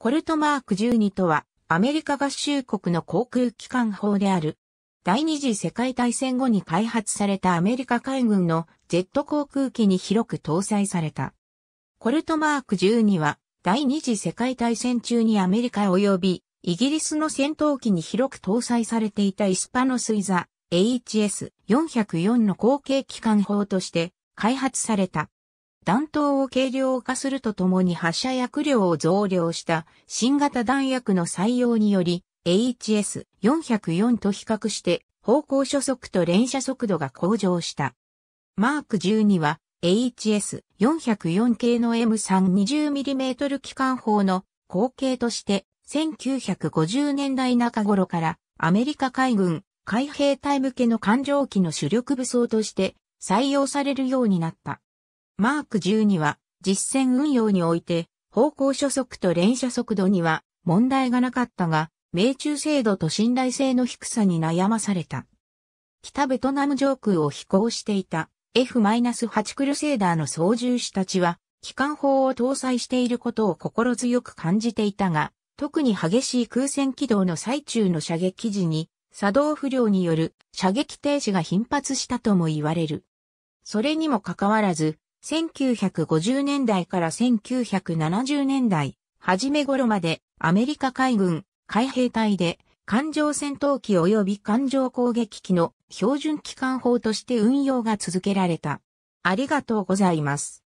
コルトマーク12とは、アメリカ合衆国の航空機関法である。第二次世界大戦後に開発されたアメリカ海軍のジェット航空機に広く搭載された。コルトマーク12は、第二次世界大戦中にアメリカ及びイギリスの戦闘機に広く搭載されていたイスパノスイザ HS404 の後継機関砲として開発された。弾頭を軽量化するとともに発射薬量を増量した新型弾薬の採用により HS404 と比較して方向初速と連射速度が向上した。マーク12は HS404 系の M320mm 機関砲の後継として1950年代中頃からアメリカ海軍海兵隊向けの艦上機の主力武装として採用されるようになった。マーク12は実践運用において方向初速と連射速度には問題がなかったが、命中精度と信頼性の低さに悩まされた。北ベトナム上空を飛行していた F-8 クルセーダーの操縦士たちは、機関砲を搭載していることを心強く感じていたが、特に激しい空戦軌道の最中の射撃時に、作動不良による射撃停止が頻発したとも言われる。それにもかかわらず、1950年代から1970年代、初め頃までアメリカ海軍、海兵隊で艦上戦闘機及び艦上攻撃機の標準機関砲として運用が続けられた。ありがとうございます。